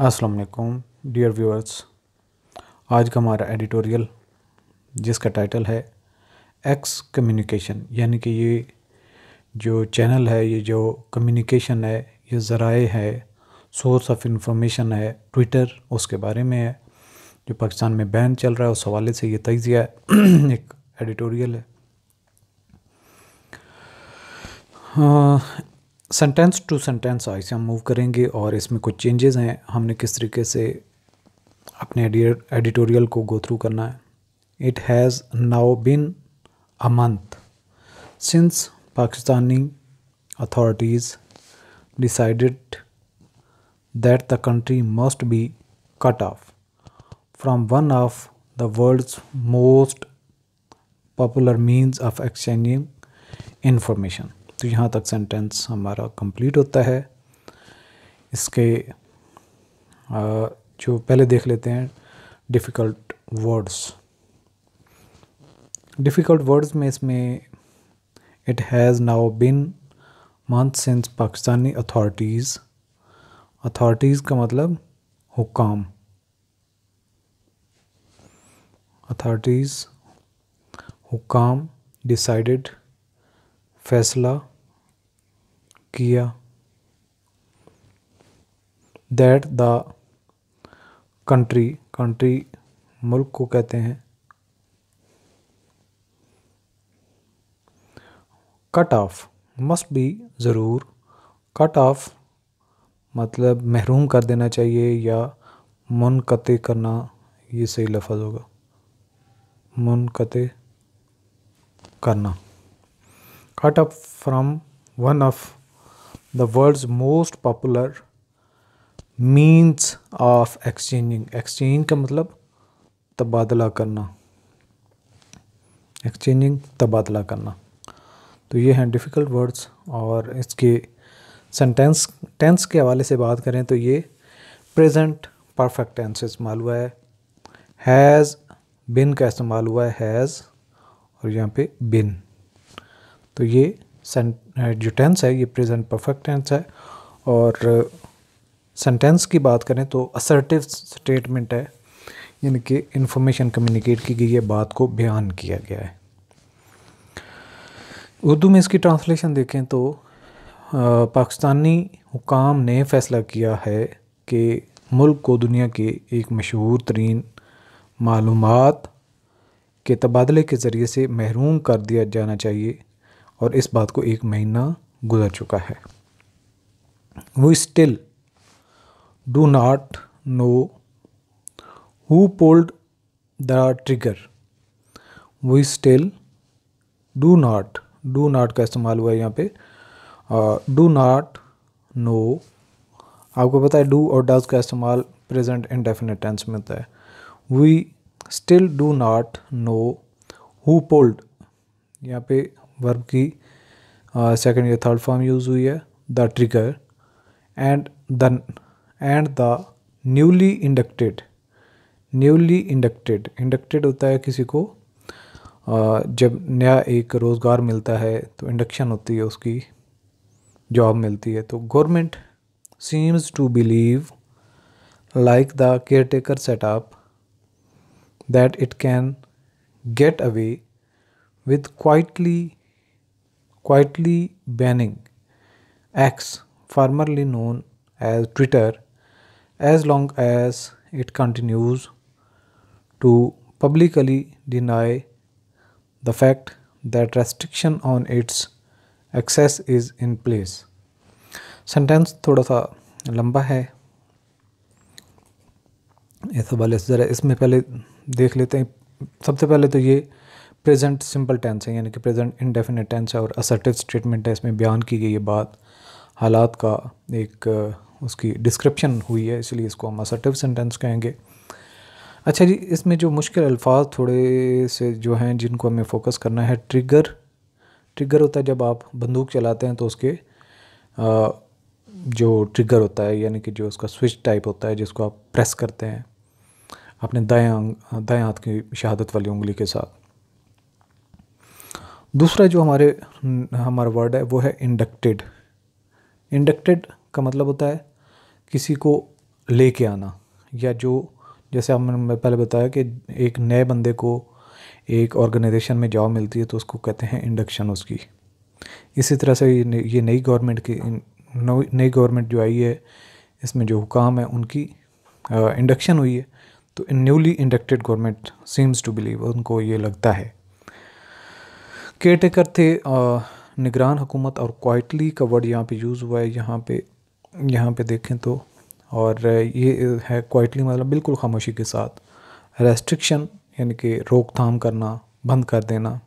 अस्सलाम dear viewers आज का हमारा एडिटोरियल जिसका टाइटल है एक्स कम्युनिकेशन यानी कि ये जो चैनल है ये जो कम्युनिकेशन है ये ज़राए है सोर्स ऑफ इंफॉर्मेशन है ट्विटर उसके बारे में है जो पाकिस्तान में बैन चल रहा है उस हवाले से ये तजिया एक एडिटोरियल है हाँ, सेंटेंस टू सेंटेंस आज हम मूव करेंगे और इसमें कुछ चेंजेस हैं हमने किस तरीके से अपने एडिटोरियल को गो थ्रू करना है it has now been a month since Pakistani authorities decided that the country must be cut off from one of the world's most popular means of exchanging information तो यहाँ तक सेंटेंस हमारा कंप्लीट होता है इसके जो पहले देख लेते हैं डिफ़िकल्ट वर्ड्स डिफ़िकल्ट वर्ड्स में इसमें it has now been month since Pakistani authorities authorities का मतलब हुकाम अथॉरिटीज़ हुकाम डिसाइडेड फैसला किया दैट द कंट्री कंट्री मुल्क को कहते हैं कट ऑफ मस्ट बी ज़रूर कट ऑफ मतलब महरूम कर देना चाहिए या मुनक़ करना ये सही लफज होगा मुनक़ करना cut up from one of the world's most popular means of exchanging exchange का मतलब तबादला करना एक्सचेंजिंग तबादला करना तो ये हैं डिफ़िकल्ट वर्ड्स और इसके सेंटेंस टेंस के हवाले से बात करें तो ये प्रेजेंट परफेक्ट टेंस इस्तेमाल हुआ है हैज़ बिन का इस्तेमाल हुआ है हैज़ और यहाँ पे बिन तो ये जो टेंस है ये प्रेजेंट परफेक्ट टेंस है और सेंटेंस की बात करें तो असर्टिव स्टेटमेंट है यानी कि इन्फॉर्मेशन कम्युनिकेट की गई है बात को बयान किया गया है उर्दू में इसकी ट्रांसलेशन देखें तो पाकिस्तानी हुकाम ने फैसला किया है कि मुल्क को दुनिया के एक मशहूर तरीन मालूम के तबादले के ज़रिए से महरूम कर दिया जाना चाहिए और इस बात को एक महीना गुजर चुका है we still do not know who pulled the trigger we still do not do not का इस्तेमाल हुआ है यहाँ पे डू नॉट नो आपको पता है डू और डज का इस्तेमाल प्रेजेंट इंडेफिनेट टेंस में होता है we still do not know who pulled यहाँ पे वर्ब की सेकेंड uh, या थर्ड फॉर्म यूज़ हुई है the trigger and the and the newly inducted newly inducted inducted होता है किसी को uh, जब नया एक रोज़गार मिलता है तो इंडक्शन होती है उसकी जॉब मिलती है तो government seems to believe like the caretaker setup that it can get away with quietly quietly banning X, formerly known as Twitter, as long as it continues to publicly deny the fact that restriction on its access is in place. Sentence थोड़ा सा लंबा है ये सवाल इस ज़रा इसमें पहले देख लेते हैं सबसे पहले तो ये प्रेजेंट सिंपल टेंस है यानी कि प्रेजेंट इनडेफिनेट टेंस है और असर्टिव स्टेटमेंट है इसमें बयान की गई ये बात हालात का एक उसकी डिस्क्रिप्शन हुई है इसलिए इसको हम असर्टिव सेंटेंस कहेंगे अच्छा जी इसमें जो मुश्किल अल्फाज थोड़े से जो हैं जिनको हमें फोकस करना है ट्रिगर ट्रिगर होता है जब आप बंदूक चलाते हैं तो उसके आ, जो ट्रिगर होता है यानी कि जो उसका स्विच टाइप होता है जिसको आप प्रेस करते हैं अपने दाएँ दाएँ हाथ की शहादत वाली उंगली के साथ दूसरा जो हमारे हमारा वर्ड है वो है इंडक्टेड इंडक्टेड का मतलब होता है किसी को ले के आना या जो जैसे हमने पहले बताया कि एक नए बंदे को एक ऑर्गेनाइजेशन में जॉब मिलती है तो उसको कहते हैं इंडक्शन उसकी इसी तरह से ये ये नई गवर्नमेंट की नई गवर्नमेंट जो आई है इसमें जो हुकाम है उनकी इंडक्शन हुई है तो newly inducted government seems to believe उनको ये लगता है केयर टेकर थे निगरान हुकूमत और क्वाइटली का वर्ड यहाँ पे यूज़ हुआ है यहाँ पे यहाँ पे देखें तो और ये है क्वाइटली मतलब बिल्कुल खामोशी के साथ रेस्ट्रिक्शन यानी कि रोकथाम करना बंद कर देना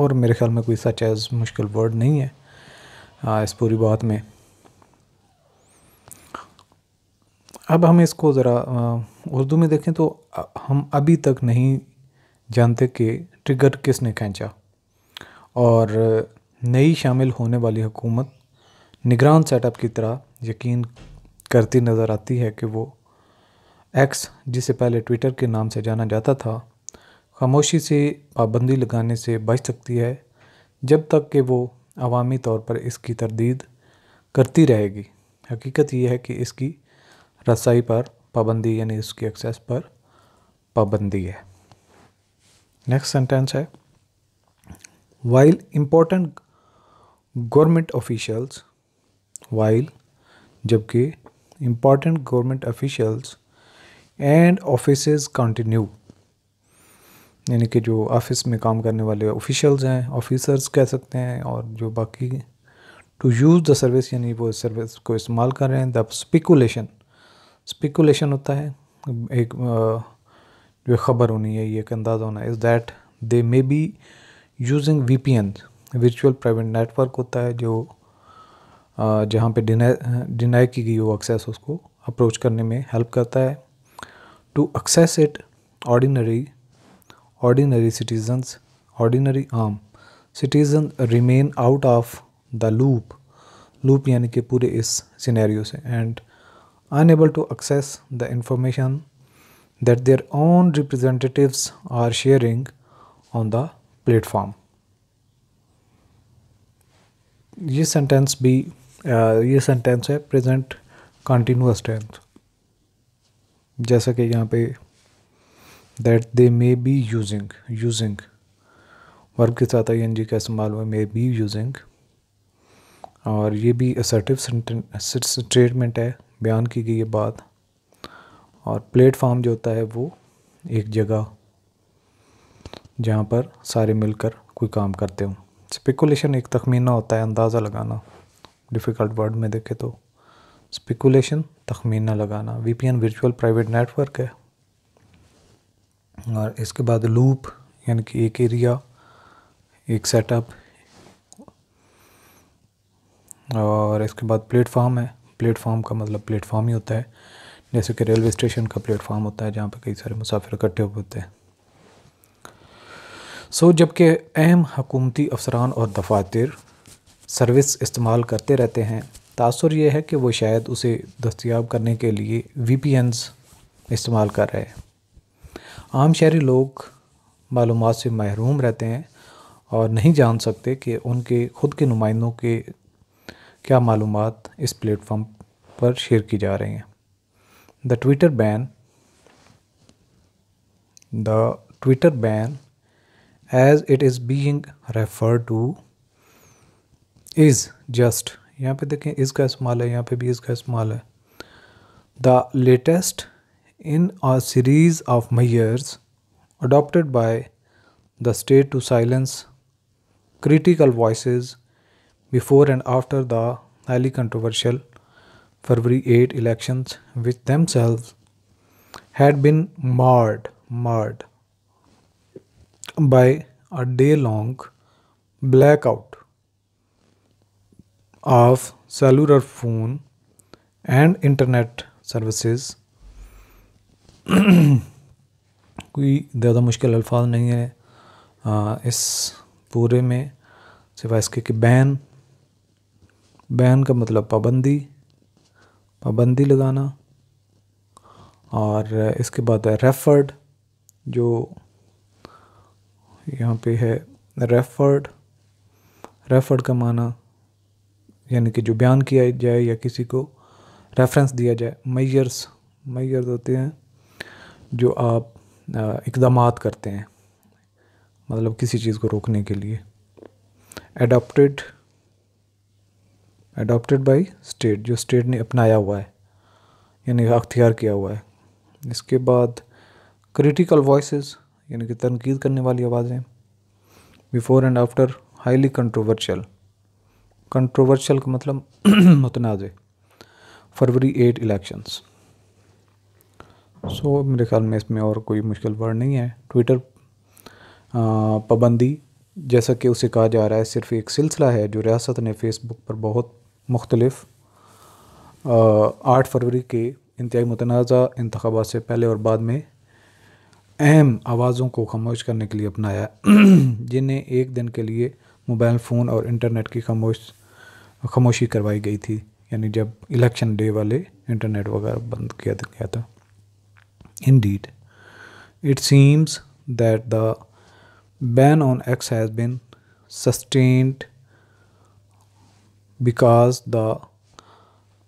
और मेरे ख्याल में कोई सच एज मुश्किल वर्ड नहीं है इस पूरी बात में अब हम इसको ज़रा उर्दू में देखें तो हम अभी तक नहीं जानते कि ट्रिगर किसने खींचा और नई शामिल होने वाली हुकूमत निगरान सेटअप की तरह यकीन करती नज़र आती है कि वो एक्स जिसे पहले ट्विटर के नाम से जाना जाता था खामोशी से पाबंदी लगाने से बच सकती है जब तक कि वो अवामी तौर पर इसकी तरदीद करती रहेगी हकीकत यह है कि इसकी रसाई पर पाबंदी यानी इसकी एक्सेस पर पाबंदी है नेक्स्ट सेंटेंस है while important government officials while जबकि important government officials and office continue यानी कि जो ऑफिस में काम करने वाले ऑफिशियल्स हैं ऑफिसर्स कह सकते हैं और जो बाकी टू यूज़ द सर्विस यानी वो सर्विस को इस्तेमाल कर रहे हैं द स्पिकुलेशन स्पिकुलेशन होता है एक आ, जो ख़बर होनी है ये एक अंदाज़ा होना है is that they may be using V P N virtual private network होता है जो जहाँ पे डिनाई की गई वो एक्सेस उसको अप्रोच करने में हेल्प करता है to access it ordinary ordinary citizens ordinary आम citizen remain out of the loop loop यानी कि पूरे इस सिनेरियो से and unable to access the information that their own representatives are sharing on the platform ये sentence भी uh, ये sentence है प्रेजेंट कंटिन्यूस टेंस जैसा कि यहाँ पे that they may be using using verb के साथ आई एन जी का इस्तेमाल हुआ मे बी यूजिंग और ये भी असर्टिव स्टेटमेंट है बयान की गई ये बात और प्लेटफार्म जो होता है वो एक जगह जहाँ पर सारे मिलकर कोई काम करते हों स्पेकुलेशन एक तखमीना होता है अंदाज़ा लगाना डिफ़िकल्ट वर्ड में देखे तो स्पेकुलेशन तखमीना लगाना V P N virtual private network है और इसके बाद लूप यानी कि एक एरिया एक सेटअप और इसके बाद प्लेटफॉर्म है प्लेटफॉर्म का मतलब प्लेटफॉर्म ही होता है जैसे कि रेलवे स्टेशन का प्लेटफार्म होता है जहाँ पर कई सारे मुसाफिर इकट्ठे हुए होते हैं सो so, जबकि अहम हकूमती अफसरान और दफातर सर्विस इस्तेमाल करते रहते हैं तासर यह है कि वो शायद उसे दस्तियाब करने के लिए वी पी इस्तेमाल कर रहे हैं आम शहरी लोग मालूम से महरूम रहते हैं और नहीं जान सकते कि उनके ख़ुद के नुमाइंदों के क्या मालूम इस प्लेटफॉर्म पर शेयर की जा रही हैं the Twitter ban the Twitter ban as it is being referred to is just यहाँ पे देखें इसका इस्तेमाल है यहाँ पे भी इसका इस्तेमाल है the latest in a series of adopted by the state to silence critical voices before and after the highly controversial February 8 elections, which themselves had been marred, marred by a day-long blackout of cellular phone and internet services. कोई ज़्यादा मुश्किल अल्फाज नहीं है आ, इस पूरे में सिवाय इसके कि बैन बैन का मतलब पाबंदी पाबंदी लगाना और इसके बाद है रेफर्ड जो यहाँ पे है रेफर्ड रेफर्ड का माना यानी कि जो बयान किया जाए या किसी को रेफरेंस दिया जाए मैयर्स मैयर्स होते हैं जो आप इकदाम करते हैं मतलब किसी चीज़ को रोकने के लिए एडोप्टेड अडोप्टेड बाई स्टेट जो स्टेट ने अपनाया हुआ है यानी अख्तियार किया हुआ है इसके बाद क्रिटिकल वॉइस यानी कि तनकीद करने वाली आवाज़ें before and after highly controversial controversial का मतलब मतनाज़ फरवरी एट इलेक्शंस सो मेरे ख्याल में इसमें और कोई मुश्किल वर्ड नहीं है ट्विटर पाबंदी जैसा कि उसे कहा जा रहा है सिर्फ एक सिलसिला है जो रियासत ने फेसबुक पर बहुत मुख्तलफ़ आठ फरवरी के इंतहाई मतनाज़ा इंतबात से पहले और बाद में अहम आवाज़ों को खामोश करने के लिए अपनाया जिन्हें एक दिन के लिए मोबाइल फ़ोन और इंटरनेट की खामोश खामोशी करवाई गई थी यानी जब इलेक्शन डे वाले इंटरनेट वगैरह बंद किया गया था indeed it seems that the ban on X has been sustained because the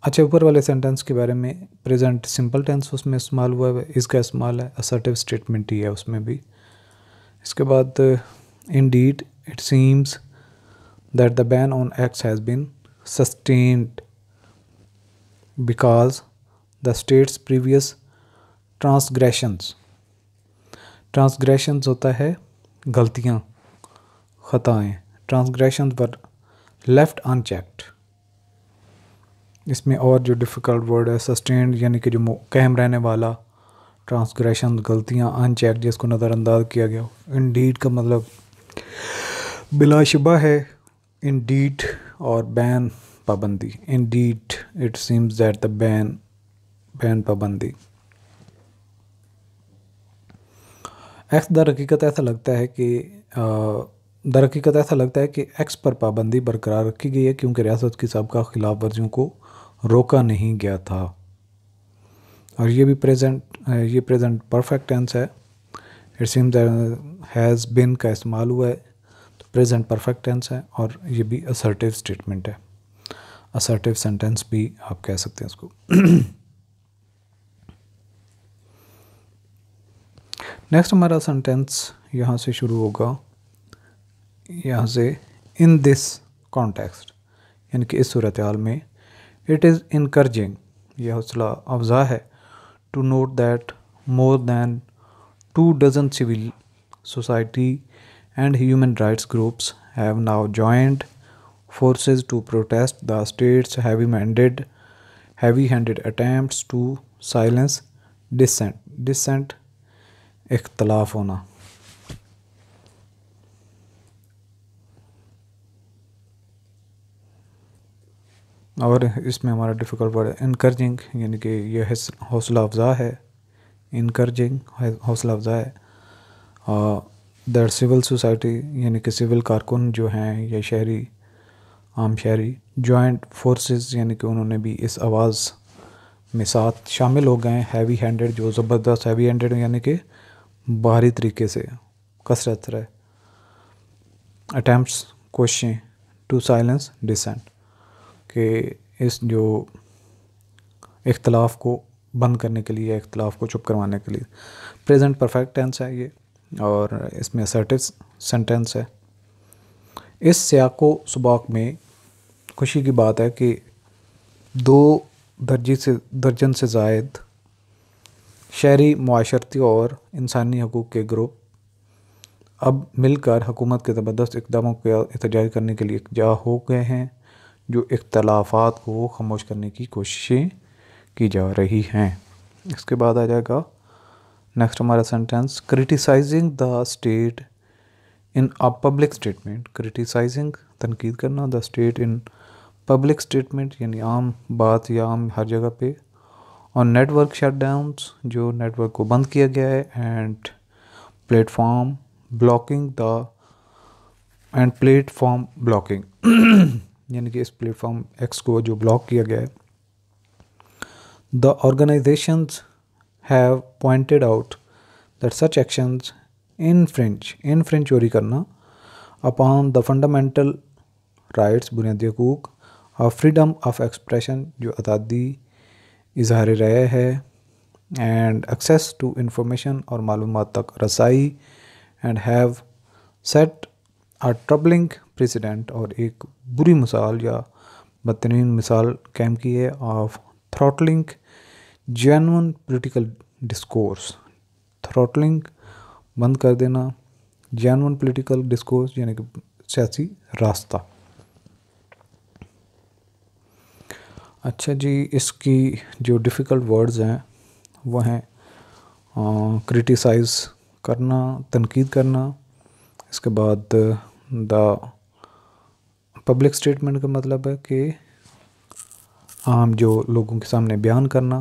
अच्छा ऊपर वाले सेंटेंस के बारे में प्रेजेंट सिंपल टेंस उसमें इस्तेमाल हुआ है इसका इस्तेमाल है असर्टिव स्टेटमेंट ही है उसमें भी इसके बाद indeed it seems that the ban on X has been sustained because the state's previous transgressions transgressions होता है गलतियाँ ख़ताएँ ट्रांसग्रेशन पर लेफ्ट अनचेक्ड इसमें और जो डिफ़िकल्ट वर्ड है सस्टेंड यानी कि जो कहम रहने वाला ट्रांसग्रेशन गलतियाँ अनचेक्ड जिसको नज़रअंदाज किया गया इन डीट का मतलब बिलाशुबा है इन डीट और बैन पाबंदी indeed it seems that the ban ban पाबंदी एक्स दर हकीकत ऐसा लगता है कि आ, दर हकीकत ऐसा लगता है कि एक्स पर पाबंदी बरकरार रखी गई है क्योंकि रियासत की सबका खिलाफ वर्जियों को रोका नहीं गया था और ये भी प्रेजेंट ये प्रेजेंट परफेक्ट टेंस है इट सीम्स हैज़ बिन का इस्तेमाल हुआ है तो प्रेजेंट परफेक्ट टेंस है और ये भी असर्टिव स्टेटमेंट है असर्टिव सेंटेंस भी आप कह सकते हैं इसको नेक्स्ट हमारा सेंटेंस यहाँ से शुरू होगा यहाँ से इन दिस कॉन्टेक्स्ट यानी कि इस सूरत हाल में इट इज़ इनकर्जिंग यह हौसला अफजा है to note that more than two dozen civil society and human rights groups have now joined force to protest the state's heavy handed heavy handed attempt to silence dissent dissent इख्तलाफ होना और इसमें हमारा difficult word है इनकर्जिंग यानी कि यह हौसला अफजा है इनकर्जिंग हौसला अफजा है दर सिविल सोसाइटी यानी कि सिविल कारकुन जो हैं या शहरी आम शहरी जॉइंट फोर्सेस यानी कि उन्होंने भी इस आवाज़ में साथ शामिल हो गए हैवी हैंडेड जो ज़बरदस्त हैवी हैंडेड यानी कि बाहरी तरीके से कसरत रहे अटैम्प्ट कोशिशें टू साइलेंस डिसेंट कि इस जो इख्तलाफ को बंद करने के लिए इख्तलाफ को चुप करवाने के लिए प्रेजेंट परफेक्ट टेंस है ये और इसमें असर्टिव सेंटेंस है इस सियाको सबाक में खुशी की बात है कि दो दर्जी से दर्जन से जायद शहरी माशरती और इंसानी हकूक़ के ग्रुप अब मिलकर हुकूमत के ज़बरदस्त इकदामों को एहतजाज करने के लिए जा हो गए हैं जो इख्तलाफात को खामोश करने की कोशिशें की जा रही हैं इसके बाद आ जाएगा नेक्स्ट हमारा sentence criticising the state in a public statement criticising तनकीद करना the state in public statement यानी आम बात या आम हर जगह पे और नेटवर्क शटडाउन जो नेटवर्क को बंद किया गया है and platform blocking the and platform blocking यानी कि इस प्लेटफॉर्म एक्स को जो ब्लॉक किया गया है the organisations have pointed out that such actions infringe infringe चोरी करना अपॉन द फंडामेंटल राइट्स बुनियादी हकूक और फ्रीडम ऑफ एक्सप्रेशन जो आज़ादी इजहार रहे है एंड एक्सेस टू इंफॉर्मेशन और मालूम तक रसाई and have set a troubling precedent और एक बुरी मिसाल या बदतरीन मिसाल कैम की है ऑफ थ्रॉटलिंग जैन पोलिटिकल डिस्कोर्स थ्रॉटलिंग बंद कर देना जैन पोलिटिकल डिस्कोर्स यानी कि सियासी रास्ता अच्छा जी इसकी जो डिफ़िकल्ट वर्ड्स हैं वह हैं क्रिटिसाइज़ करना तनकीद करना इसके बाद द पब्लिक स्टेटमेंट का मतलब है कि आम जो लोगों के सामने बयान करना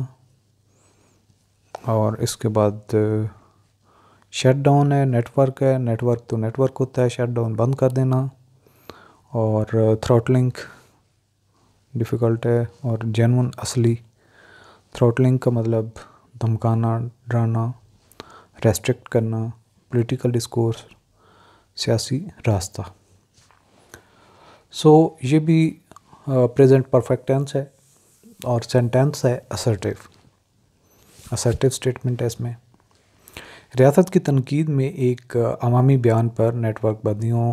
और इसके बाद शट डाउन है नेटवर्क है नेटवर्क तो नेटवर्क होता है शट डाउन बंद कर देना और थ्रॉटलिंग डिफ़िकल्ट है और जेनवन असली थ्रॉटलिंग का मतलब धमकाना डराना रेस्ट्रिक्ट करना पॉलिटिकल डिस्कोर्स सियासी रास्ता सो so, ये भी प्रेजेंट परफेक्ट टेंस है और सेंटेंस है असर्टिव असर्टिव स्टेटमेंट है इसमें रियासत की तनकीद में एक अवामी बयान पर नेटवर्क बदियों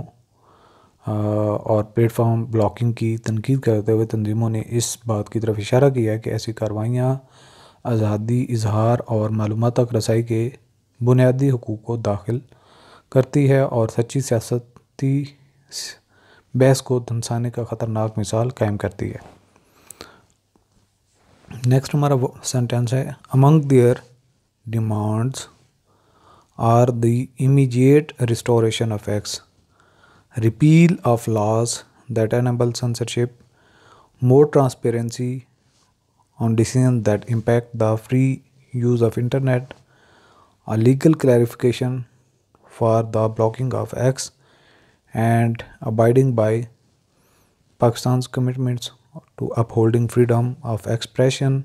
और प्लेटफॉर्म ब्लॉकिंग की तनकीद करते हुए तंजीमों ने इस बात की तरफ इशारा किया है कि ऐसी कार्रवाइयाँ आज़ादी इजहार और मालूम तक रसाई के बुनियादी हकूक़ को दाखिल करती है और सच्ची सियासती बहस को धनसाने का ख़तरनाक मिसाल कायम करती है नेक्स्ट हमारा सेंटेंस है among their demands are the immediate restoration of X repeal of laws that enable censorship more transparency on decision that impact the free use of internet a legal clarification for the blocking of X and abiding by Pakistan's commitments to upholding freedom of expression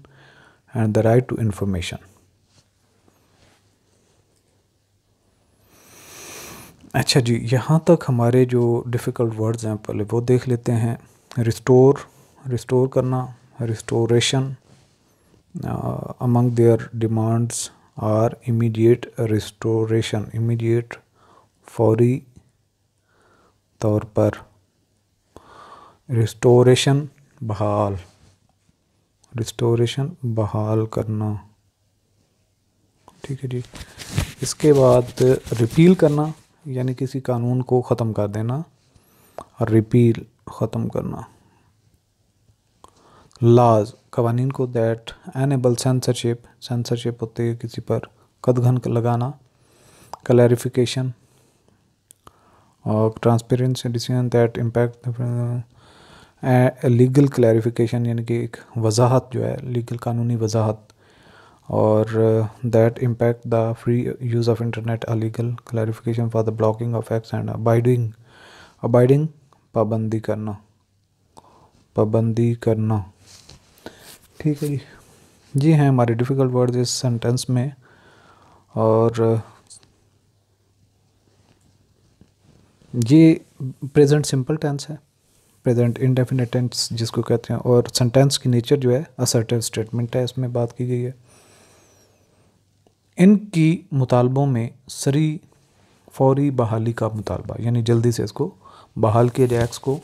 and the right to information. अच्छा जी यहाँ तक हमारे जो difficult words हैं पहले वो देख लेते हैं रिस्टोर रिस्टोर करना restoration among their demands are immediate restoration immediate फौरी तौर पर रिस्टोरेशन बहाल रिस्टोरेशन बहाल करना ठीक है जी इसके बाद रिपील करना यानी किसी कानून को ख़त्म कर देना और रिपील ख़त्म करना लाज कवानीन को दैट एनेबल सेंसरशिप सेंसरशिप होते है किसी पर कदघन लगाना क्लैरिफिकेशन और transparency decision that impact legal clarification यानी कि एक वजाहत जो है लीगल कानूनी वजाहत और that impact the free use of internet a legal clarification for the blocking of X and abiding abiding पाबंदी करना पाबंदी करना ठीक है जी जी हैं हमारे डिफ़िकल्ट वर्ड्स इस सेंटेंस में और ये प्रेजेंट सिंपल टेंस है प्रेजेंट इनडेफिनेट टेंस जिसको कहते हैं और सेंटेंस की नेचर जो है असर्टिव स्टेटमेंट है इसमें बात की गई है इनकी मुतालबों में सरी फौरी बहाली का मुतालबा यानी जल्दी से इसको बहाल किए जाए इसको को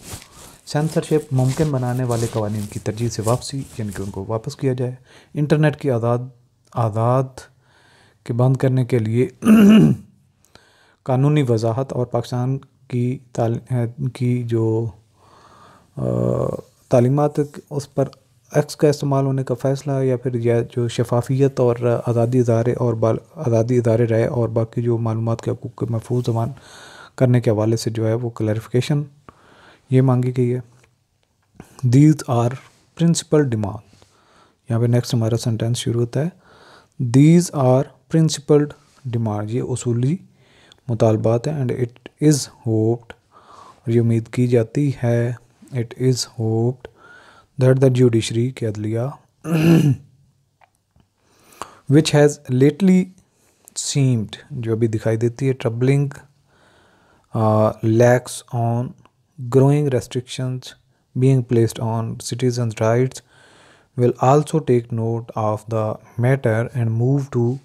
सेंसरशिप मुमकिन बनाने वाले कवानीन की तरजीह से वापसी यानी कि उनको वापस किया जाए इंटरनेट की आदाद आदाद के बंद करने के लिए कानूनी वजाहत और पाकिस्तान की ताल की जो तालीमत उस पर एक्स का इस्तेमाल होने का फ़ैसला या फिर यह जो शफाफियत और आज़ादी इदारे और बाल आज़ादी इदारे रहे और बाकी जो मालूम के हकूक़ के महफूज जमान करने के हवाले से जो है वो क्लैरिफिकेशन ये मांगी गई है दीज आर प्रिंसिपल डिमांड यहाँ पे नेक्स्ट हमारा सेंटेंस शुरू होता है दीज आर प्रिंसिपल्ड डिमांड ये असूली मुतालबात हैं एंड इट इज होप्ड और ये उम्मीद की जाती है it is hoped that the judiciary के अदलिया विच हैज़ लेटली सीम्ड जो अभी दिखाई देती है troubling lax on growing restrictions being placed on citizen rights will also take note of the matter and move to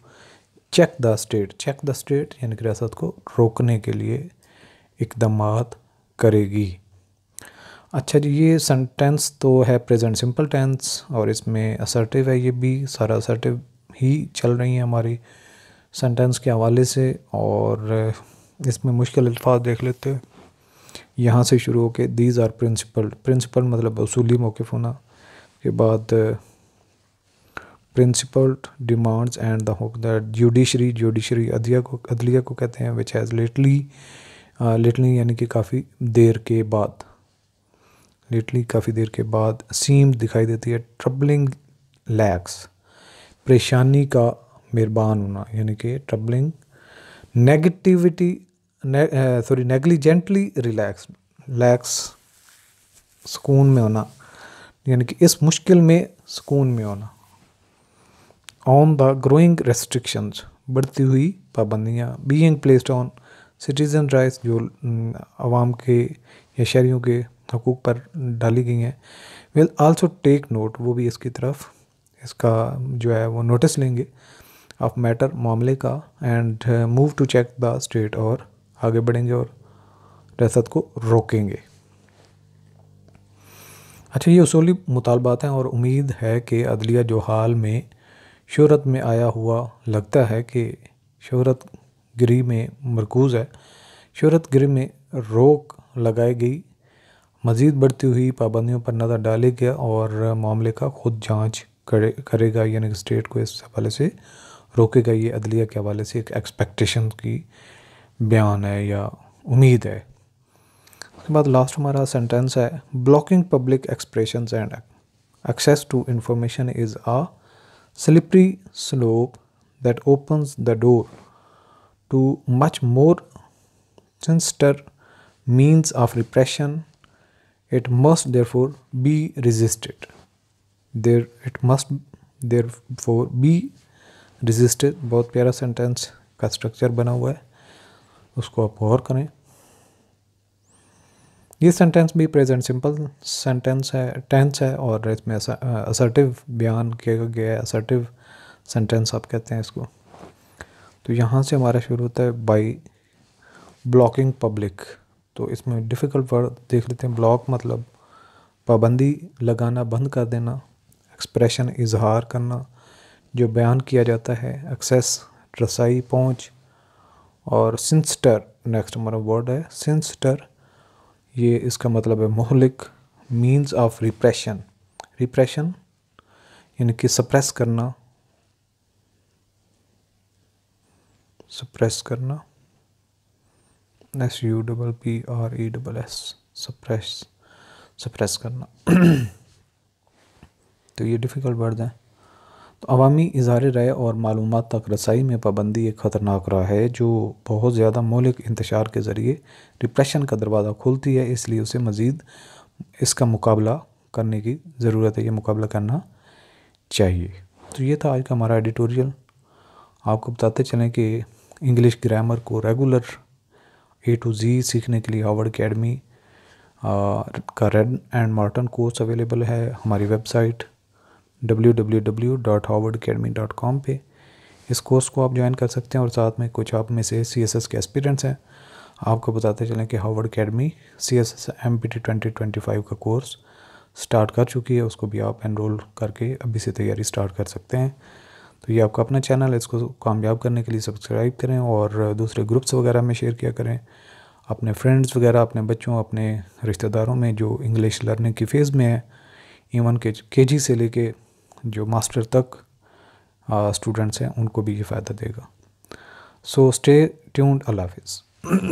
check the state check the state यानी कि रियासत को रोकने के लिए इकदाम करेगी अच्छा जी ये सेंटेंस तो है प्रेजेंट सिंपल टेंस और इसमें असर्टिव है ये भी सारा असर्टिव ही चल रही है हमारी सेंटेंस के हवाले से और इसमें मुश्किल अल्फाज देख लेते हैं यहाँ से शुरू होके दीज आर प्रिंसिपल प्रिंसिपल मतलब असूली मौक़ होना के बाद principal demands and the judiciary judiciary अदलिया को अदलिया को कहते हैं विच हैज़ लेटली लिटली यानी कि काफ़ी देर के बाद लिटली काफ़ी देर के बाद सीम दिखाई देती है ट्रबलिंग लैक्स परेशानी का मेहरबान होना यानी कि troubling negativity sorry negligently relax lax सुकून में होना यानी कि इस मुश्किल में सुकून में होना ऑन द ग्रोइंग रेस्ट्रिक्शंस बढ़ती हुई पाबंदियाँ being placed on citizen rights जो आवाम के या शहरीों के हकूक़ पर डाली गई हैं विल आल्सो टेक नोट वो भी इसकी तरफ इसका जो है वो नोटिस लेंगे ऑफ मैटर मामले का end move to check the state और आगे बढ़ेंगे और रियासत को रोकेंगे अच्छा ये असूली मुतालबात हैं और उम्मीद है कि अदलिया जो हाल में शहरत में आया हुआ लगता है कि शहरत गिरी में मरकूज़ है शहरत गिरी में रोक लगाई गई मज़ीद बढ़ती हुई पाबंदियों पर नज़र डाले गया और मामले का खुद जांच करे करेगा यानी कि स्टेट को इस हवाले से रोकेगा ये अदलिया के हवाले से एक एक्सपेक्टेशन की बयान है या उम्मीद है उसके बाद लास्ट हमारा सेंटेंस है blocking public expression and access to information is a slippery slope that opens the door to much more sinister means of repression. It must therefore be resisted. There, it must therefore be resisted. बहुत प्यारा sentence का structure बना हुआ है उसको आप गौर करें ये सेंटेंस भी प्रेजेंट सिंपल सेंटेंस है टेंस है और इसमें असर्टिव बयान किया गया है असर्टिव सेंटेंस आप कहते हैं इसको तो यहाँ से हमारा शुरू होता है बाई ब्लॉकिंग पब्लिक तो इसमें डिफ़िकल्ट वर्ड देख लेते हैं ब्लॉक मतलब पाबंदी लगाना बंद कर देना एक्सप्रेशन इजहार करना जो बयान किया जाता है एक्सेस रसाई पहुँच और सिंस्टर नेक्स्ट हमारा वर्ड है सिंस्टर ये इसका मतलब है मोहलिक मीन्स ऑफ रिप्रेशन रिप्रेशन यानी कि सप्रेस करना सप्रेस करना S U double P R E double S suppress suppress करना तो ये डिफ़िकल्ट वर्ड हैं तो अवामी इजहार राय और मालूम तक रसाई में पाबंदी एक ख़तरनाक रहा है जो बहुत ज़्यादा मौलिक इंतशार के ज़रिए डिप्रेशन का दरवाज़ा खुलती है इसलिए उसे मज़ीद इसका मुकाबला करने की ज़रूरत है ये मुकाबला करना चाहिए तो ये था आज का हमारा एडिटोरियल आपको बताते चलें कि इंग्लिश ग्रामर को रेगुलर ए टू जी सीखने के लिए हावर्ड अकेडमी का Wren and Martin course available है हमारी website W W W dot dot com पे इस कोर्स को आप ज्वाइन कर सकते हैं और साथ में कुछ आप में से सी एस एस के एक्सपीरियंस हैं आपको बताते चलें कि Harvard academy C S S M P T twenty twenty five का कोर्स स्टार्ट कर चुकी है उसको भी आप एनरोल करके अभी से तैयारी स्टार्ट कर सकते हैं तो ये आपका अपना चैनल है इसको कामयाब करने के लिए सब्सक्राइब करें और दूसरे ग्रुप्स वगैरह में शेयर किया करें अपने फ्रेंड्स वगैरह अपने बच्चों अपने रिश्तेदारों में जो इंग्लिश लर्निंग की फ़ेज़ में है इवन के के से लेके जो मास्टर तक स्टूडेंट्स हैं उनको भी ये फ़ायदा देगा सो स्टे ट्यून्ड अल्लाह हाफिज़